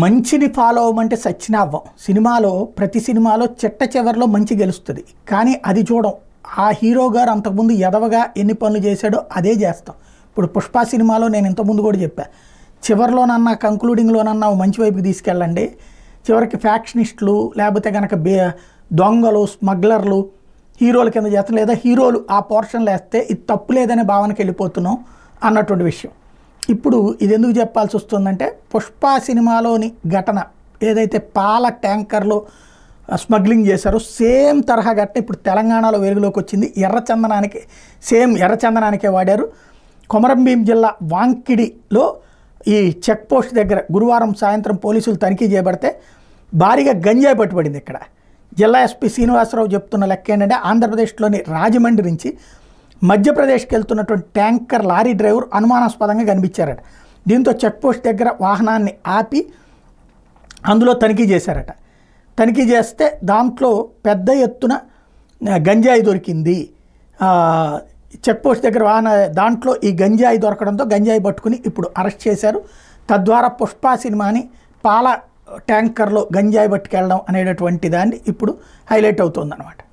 మంచిని ఫాలో అవ్వమంటే సచిన అవ్వం సినిమాలో ప్రతి సినిమాలో చిట్ట చివరిలో మంచి గెలుస్తుంది కానీ అది చూడం ఆ హీరో గారు అంతకుముందు ఎదవగా ఎన్ని పనులు చేశాడో అదే చేస్తాం ఇప్పుడు పుష్ప సినిమాలో నేను ఇంతకుముందు కూడా చెప్పాను చివరిలోనన్నా కంక్లూడింగ్లోనన్నా మంచి వైపుకి తీసుకెళ్ళండి చివరికి ఫ్యాక్షనిస్టులు లేకపోతే కనుక బే దొంగలు స్మగ్లర్లు హీరోల కింద చేస్తాం లేదా హీరోలు ఆ పోర్షన్లు వేస్తే ఇది తప్పు లేదనే భావనకి వెళ్ళిపోతున్నాం అన్నటువంటి విషయం ఇప్పుడు ఇది ఎందుకు చెప్పాల్సి వస్తుందంటే పుష్ప సినిమాలోని ఘటన ఏదైతే పాల ట్యాంకర్లో స్మగ్లింగ్ చేశారో సేమ్ తరహా ఘటన ఇప్పుడు తెలంగాణలో వెలుగులోకి వచ్చింది ఎర్రచందనానికి సేమ్ ఎర్రచందనానికే వాడారు కొమరంభీం జిల్లా వాంకిడిలో ఈ చెక్ పోస్ట్ దగ్గర గురువారం సాయంత్రం పోలీసులు తనిఖీ చేయబడితే భారీగా గంజాయి పట్టుబడింది ఇక్కడ జిల్లా ఎస్పీ శ్రీనివాసరావు చెప్తున్న లెక్క ఏంటంటే ఆంధ్రప్రదేశ్లోని రాజమండ్రి నుంచి మధ్యప్రదేశ్కి వెళ్తున్నటువంటి ట్యాంకర్ లారీ డ్రైవర్ అనుమానాస్పదంగా కనిపించారట దీంతో చెక్పోస్ట్ దగ్గర వాహనాన్ని ఆపి అందులో తనిఖీ చేశారట తనిఖీ చేస్తే దాంట్లో పెద్ద ఎత్తున గంజాయి దొరికింది చెక్పోస్ట్ దగ్గర వాహన దాంట్లో ఈ గంజాయి దొరకడంతో గంజాయి పట్టుకుని ఇప్పుడు అరెస్ట్ చేశారు తద్వారా పుష్ప సినిమాని పాల ట్యాంకర్లో గంజాయి పట్టుకెళ్ళడం అనేటటువంటి దాన్ని ఇప్పుడు హైలైట్ అవుతుందన్నమాట